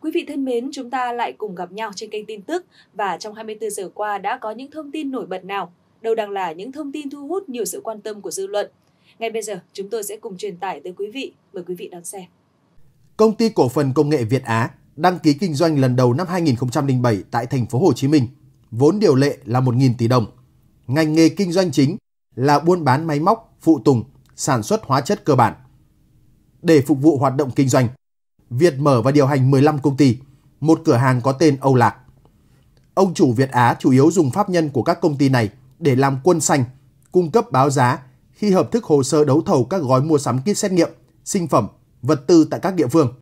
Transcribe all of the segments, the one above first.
Quý vị thân mến, chúng ta lại cùng gặp nhau trên kênh tin tức và trong 24 giờ qua đã có những thông tin nổi bật nào? Đâu đang là những thông tin thu hút nhiều sự quan tâm của dư luận? Ngay bây giờ, chúng tôi sẽ cùng truyền tải tới quý vị. Mời quý vị đón xem. Công ty cổ phần công nghệ Việt Á đăng ký kinh doanh lần đầu năm 2007 tại thành phố Hồ Chí Minh, vốn điều lệ là 1.000 tỷ đồng. Ngành nghề kinh doanh chính là buôn bán máy móc, phụ tùng, sản xuất hóa chất cơ bản. Để phục vụ hoạt động kinh doanh, Việt mở và điều hành 15 công ty, một cửa hàng có tên Âu Lạc. Ông chủ Việt Á chủ yếu dùng pháp nhân của các công ty này để làm quân xanh, cung cấp báo giá khi hợp thức hồ sơ đấu thầu các gói mua sắm kit xét nghiệm, sinh phẩm, vật tư tại các địa phương.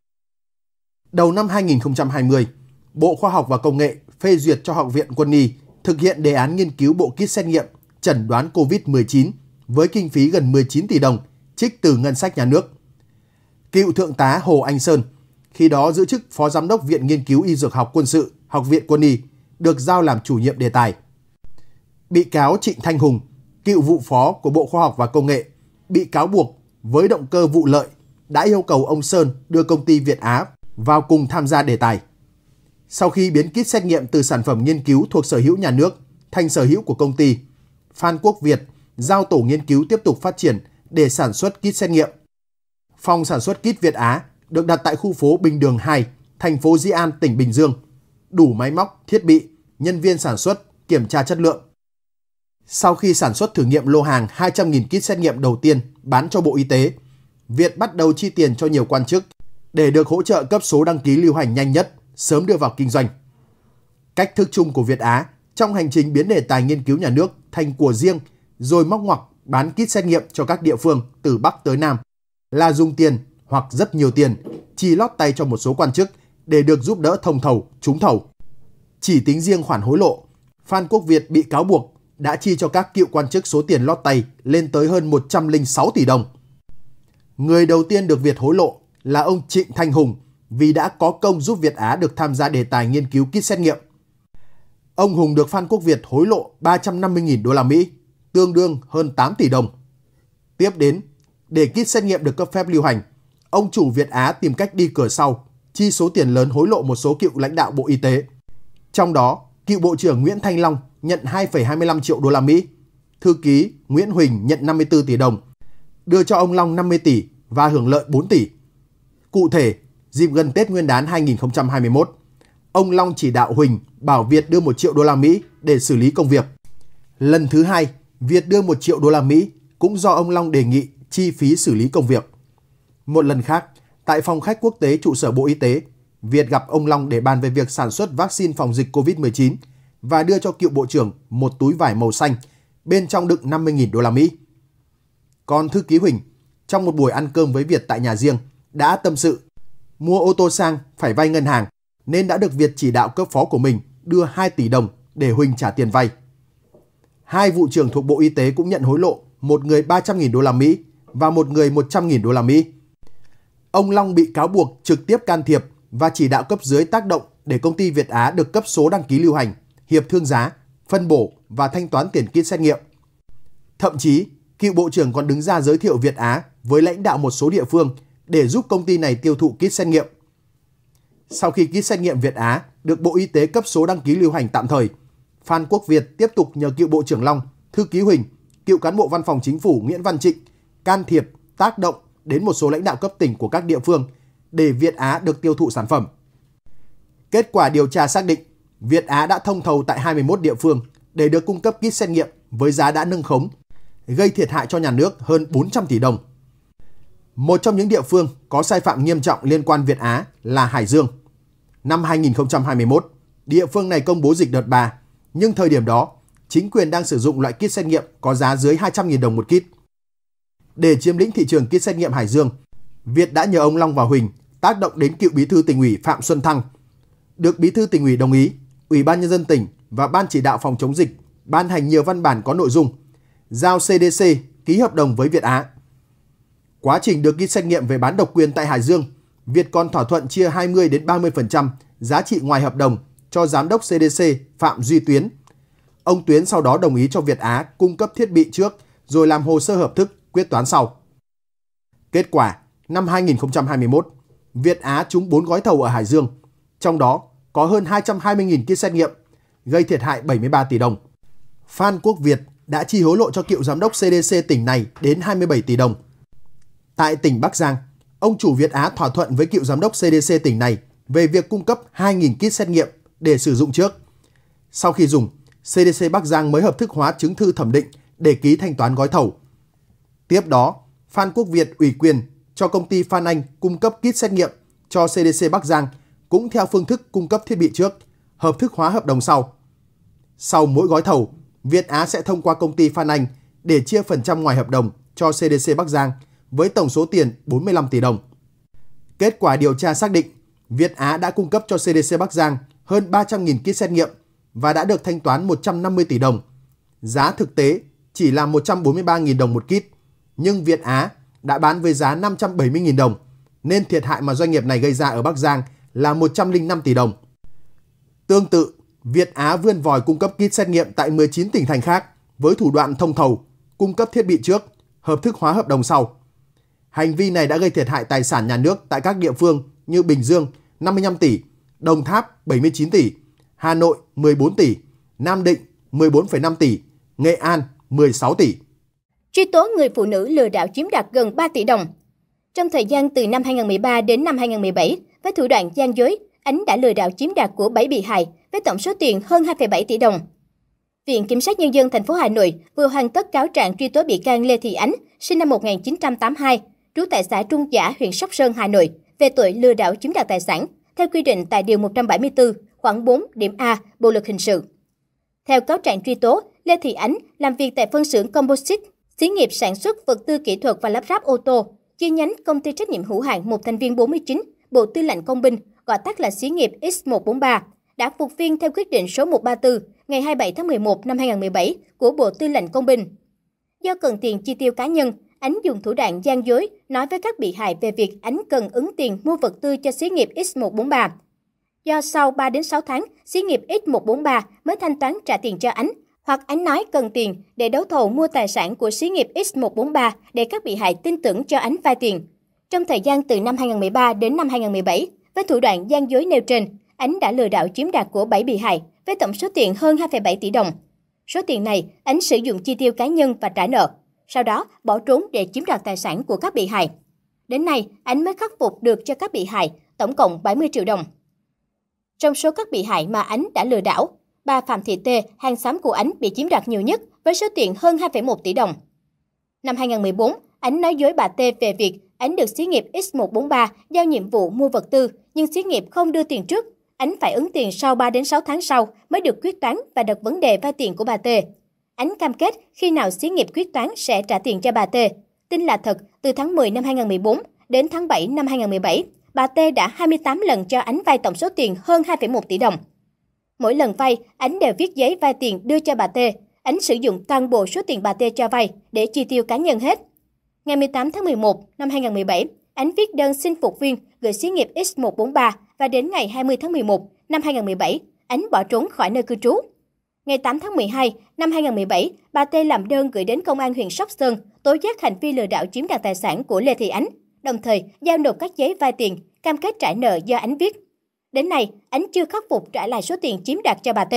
Đầu năm 2020, Bộ Khoa học và Công nghệ phê duyệt cho Học viện Quân y thực hiện đề án nghiên cứu bộ kit xét nghiệm chẩn đoán COVID-19 với kinh phí gần 19 tỷ đồng trích từ ngân sách nhà nước. Cựu Thượng tá Hồ Anh Sơn – khi đó giữ chức Phó Giám đốc Viện Nghiên cứu Y Dược học Quân sự, Học viện Quân y, được giao làm chủ nhiệm đề tài. Bị cáo Trịnh Thanh Hùng, cựu vụ phó của Bộ Khoa học và Công nghệ, bị cáo buộc với động cơ vụ lợi đã yêu cầu ông Sơn đưa công ty Việt Á vào cùng tham gia đề tài. Sau khi biến kit xét nghiệm từ sản phẩm nghiên cứu thuộc sở hữu nhà nước thành sở hữu của công ty, Phan Quốc Việt giao tổ nghiên cứu tiếp tục phát triển để sản xuất kit xét nghiệm. Phòng sản xuất kit Việt Á được đặt tại khu phố Bình Đường 2, thành phố Di An, tỉnh Bình Dương. Đủ máy móc, thiết bị, nhân viên sản xuất, kiểm tra chất lượng. Sau khi sản xuất thử nghiệm lô hàng 200.000 kit xét nghiệm đầu tiên bán cho Bộ Y tế, Việt bắt đầu chi tiền cho nhiều quan chức để được hỗ trợ cấp số đăng ký lưu hành nhanh nhất, sớm đưa vào kinh doanh. Cách thức chung của Việt Á trong hành trình biến đề tài nghiên cứu nhà nước thành của riêng rồi móc ngoặc bán kit xét nghiệm cho các địa phương từ Bắc tới Nam là dùng tiền hoặc rất nhiều tiền, chi lót tay cho một số quan chức để được giúp đỡ thông thầu, trúng thầu. Chỉ tính riêng khoản hối lộ, Phan Quốc Việt bị cáo buộc đã chi cho các cựu quan chức số tiền lót tay lên tới hơn 106 tỷ đồng. Người đầu tiên được Việt hối lộ là ông Trịnh Thanh Hùng vì đã có công giúp Việt Á được tham gia đề tài nghiên cứu kit xét nghiệm. Ông Hùng được Phan Quốc Việt hối lộ 350.000 đô la Mỹ, tương đương hơn 8 tỷ đồng. Tiếp đến, để kit xét nghiệm được cấp phép lưu hành, ông chủ Việt Á tìm cách đi cửa sau, chi số tiền lớn hối lộ một số cựu lãnh đạo Bộ Y tế. Trong đó, cựu Bộ trưởng Nguyễn Thanh Long nhận 2,25 triệu đô la Mỹ, thư ký Nguyễn Huỳnh nhận 54 tỷ đồng, đưa cho ông Long 50 tỷ và hưởng lợi 4 tỷ. Cụ thể, dịp gần Tết Nguyên đán 2021, ông Long chỉ đạo Huỳnh bảo Việt đưa 1 triệu đô la Mỹ để xử lý công việc. Lần thứ hai, Việt đưa 1 triệu đô la Mỹ cũng do ông Long đề nghị chi phí xử lý công việc. Một lần khác, tại phòng khách quốc tế trụ sở Bộ Y tế, Việt gặp ông Long để bàn về việc sản xuất vaccine phòng dịch COVID-19 và đưa cho cựu bộ trưởng một túi vải màu xanh, bên trong đựng 50.000 đô la Mỹ. Còn thư ký Huỳnh, trong một buổi ăn cơm với Việt tại nhà riêng, đã tâm sự mua ô tô sang phải vay ngân hàng nên đã được Việt chỉ đạo cấp phó của mình đưa 2 tỷ đồng để Huỳnh trả tiền vay. Hai vụ trưởng thuộc Bộ Y tế cũng nhận hối lộ, một người 300.000 đô la Mỹ và một người 100.000 đô la Mỹ ông Long bị cáo buộc trực tiếp can thiệp và chỉ đạo cấp dưới tác động để công ty Việt Á được cấp số đăng ký lưu hành, hiệp thương giá, phân bổ và thanh toán tiền kit xét nghiệm. Thậm chí, cựu bộ trưởng còn đứng ra giới thiệu Việt Á với lãnh đạo một số địa phương để giúp công ty này tiêu thụ kit xét nghiệm. Sau khi kit xét nghiệm Việt Á được Bộ Y tế cấp số đăng ký lưu hành tạm thời, Phan Quốc Việt tiếp tục nhờ cựu Bộ trưởng Long, Thư ký Huỳnh, cựu cán bộ văn phòng chính phủ Nguyễn Văn Trịnh can thiệp, tác động đến một số lãnh đạo cấp tỉnh của các địa phương để Việt Á được tiêu thụ sản phẩm. Kết quả điều tra xác định, Việt Á đã thông thầu tại 21 địa phương để được cung cấp kit xét nghiệm với giá đã nâng khống, gây thiệt hại cho nhà nước hơn 400 tỷ đồng. Một trong những địa phương có sai phạm nghiêm trọng liên quan Việt Á là Hải Dương. Năm 2021, địa phương này công bố dịch đợt 3, nhưng thời điểm đó, chính quyền đang sử dụng loại kit xét nghiệm có giá dưới 200.000 đồng một kit để chiếm lĩnh thị trường kit xét nghiệm Hải Dương. Việt đã nhờ ông Long và Huỳnh tác động đến cựu bí thư tỉnh ủy Phạm Xuân Thăng. Được bí thư tỉnh ủy đồng ý, Ủy ban nhân dân tỉnh và Ban chỉ đạo phòng chống dịch ban hành nhiều văn bản có nội dung giao CDC ký hợp đồng với Việt Á. Quá trình được kit xét nghiệm về bán độc quyền tại Hải Dương, Việt còn thỏa thuận chia 20 đến 30% giá trị ngoài hợp đồng cho giám đốc CDC Phạm Duy Tuyến. Ông Tuyến sau đó đồng ý cho Việt Á cung cấp thiết bị trước rồi làm hồ sơ hợp thức quyết toán sau. Kết quả, năm 2021, Việt Á trúng 4 gói thầu ở Hải Dương, trong đó có hơn 220.000 kit xét nghiệm, gây thiệt hại 73 tỷ đồng. Phan Quốc Việt đã chi hối lộ cho cựu giám đốc CDC tỉnh này đến 27 tỷ đồng. Tại tỉnh Bắc Giang, ông chủ Việt Á thỏa thuận với cựu giám đốc CDC tỉnh này về việc cung cấp 2.000 kit xét nghiệm để sử dụng trước. Sau khi dùng, CDC Bắc Giang mới hợp thức hóa chứng thư thẩm định để ký thanh toán gói thầu. Tiếp đó, Phan Quốc Việt ủy quyền cho công ty Phan Anh cung cấp kit xét nghiệm cho CDC Bắc Giang cũng theo phương thức cung cấp thiết bị trước, hợp thức hóa hợp đồng sau. Sau mỗi gói thầu, Việt Á sẽ thông qua công ty Phan Anh để chia phần trăm ngoài hợp đồng cho CDC Bắc Giang với tổng số tiền 45 tỷ đồng. Kết quả điều tra xác định, Việt Á đã cung cấp cho CDC Bắc Giang hơn 300.000 kit xét nghiệm và đã được thanh toán 150 tỷ đồng. Giá thực tế chỉ là 143.000 đồng một kit nhưng Việt Á đã bán với giá 570.000 đồng, nên thiệt hại mà doanh nghiệp này gây ra ở Bắc Giang là 105 tỷ đồng. Tương tự, Việt Á vươn vòi cung cấp kit xét nghiệm tại 19 tỉnh thành khác với thủ đoạn thông thầu, cung cấp thiết bị trước, hợp thức hóa hợp đồng sau. Hành vi này đã gây thiệt hại tài sản nhà nước tại các địa phương như Bình Dương 55 tỷ, Đồng Tháp 79 tỷ, Hà Nội 14 tỷ, Nam Định 14,5 tỷ, Nghệ An 16 tỷ truy tố người phụ nữ lừa đảo chiếm đoạt gần 3 tỷ đồng. Trong thời gian từ năm 2013 đến năm 2017, với thủ đoạn gian dối, Ánh đã lừa đảo chiếm đoạt của 7 bị hại với tổng số tiền hơn 2,7 tỷ đồng. Viện Kiểm sát Nhân dân thành phố Hà Nội vừa hoàn tất cáo trạng truy tố bị can Lê Thị Ánh, sinh năm 1982, trú tại xã Trung Giả, huyện Sóc Sơn, Hà Nội, về tội lừa đảo chiếm đoạt tài sản, theo quy định tại Điều 174, khoảng 4, điểm A, Bộ Luật Hình sự. Theo cáo trạng truy tố, Lê Thị Ánh làm việc tại phân xưởng Composite Xí nghiệp sản xuất vật tư kỹ thuật và lắp ráp ô tô, chi nhánh công ty trách nhiệm hữu hạn một thành viên 49, Bộ Tư lệnh Công binh, gọi tắt là xí nghiệp X143, đã phục viên theo quyết định số 134 ngày 27 tháng 11 năm 2017 của Bộ Tư lệnh Công binh. Do cần tiền chi tiêu cá nhân, Ánh dùng thủ đoạn gian dối nói với các bị hại về việc Ánh cần ứng tiền mua vật tư cho xí nghiệp X143. Do sau 3 đến 6 tháng, xí nghiệp X143 mới thanh toán trả tiền cho Ánh, hoặc ánh nói cần tiền để đấu thầu mua tài sản của xí nghiệp X143 để các bị hại tin tưởng cho ánh vay tiền. Trong thời gian từ năm 2013 đến năm 2017, với thủ đoạn gian dối nêu trên, Ánh đã lừa đảo chiếm đoạt của 7 bị hại với tổng số tiền hơn 2,7 tỷ đồng. Số tiền này, Ánh sử dụng chi tiêu cá nhân và trả nợ, sau đó bỏ trốn để chiếm đoạt tài sản của các bị hại. Đến nay, Ánh mới khắc phục được cho các bị hại tổng cộng 70 triệu đồng. Trong số các bị hại mà Ánh đã lừa đảo, bà Phạm Thị Tê, hàng xóm của Ánh bị chiếm đoạt nhiều nhất với số tiền hơn 2,1 tỷ đồng. Năm 2014, Ánh nói dối bà Tê về việc Ánh được xí nghiệp X143 giao nhiệm vụ mua vật tư, nhưng xí nghiệp không đưa tiền trước. Ánh phải ứng tiền sau 3 đến 6 tháng sau mới được quyết toán và đặt vấn đề vay tiền của bà Tê. Ánh cam kết khi nào xí nghiệp quyết toán sẽ trả tiền cho bà Tê. Tin là thật, từ tháng 10 năm 2014 đến tháng 7 năm 2017, bà Tê đã 28 lần cho Ánh vay tổng số tiền hơn 2,1 tỷ đồng. Mỗi lần vay, Ánh đều viết giấy vay tiền đưa cho bà T. Ánh sử dụng toàn bộ số tiền bà T cho vay để chi tiêu cá nhân hết. Ngày 18 tháng 11 năm 2017, Ánh viết đơn xin phục viên gửi xí nghiệp X143 và đến ngày 20 tháng 11 năm 2017, Ánh bỏ trốn khỏi nơi cư trú. Ngày 8 tháng 12 năm 2017, bà T làm đơn gửi đến công an huyện Sóc Sơn tố giác hành vi lừa đảo chiếm đoạt tài sản của Lê Thị Ánh, đồng thời giao nộp các giấy vay tiền, cam kết trả nợ do Ánh viết. Đến nay, Ánh chưa khắc phục trả lại số tiền chiếm đoạt cho bà T.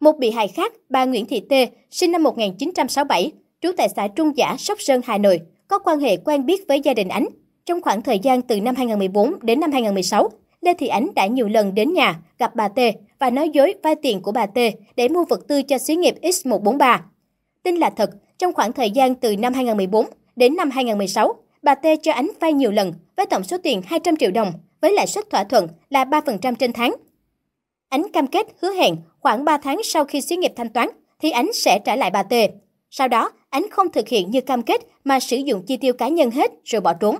Một bị hại khác, bà Nguyễn Thị T, sinh năm 1967, trú tại xã Trung Giả, Sóc Sơn, Hà Nội, có quan hệ quen biết với gia đình Ánh. Trong khoảng thời gian từ năm 2014 đến năm 2016, Lê Thị Ánh đã nhiều lần đến nhà gặp bà T và nói dối vay tiền của bà T để mua vật tư cho xí nghiệp X143. Tin là thật, trong khoảng thời gian từ năm 2014 đến năm 2016, bà T cho Ánh vay nhiều lần với tổng số tiền 200 triệu đồng với lãi suất thỏa thuận là 3% trên tháng. Ánh cam kết hứa hẹn khoảng 3 tháng sau khi xí nghiệp thanh toán thì Ánh sẽ trả lại bà T. Sau đó, Ánh không thực hiện như cam kết mà sử dụng chi tiêu cá nhân hết rồi bỏ trốn.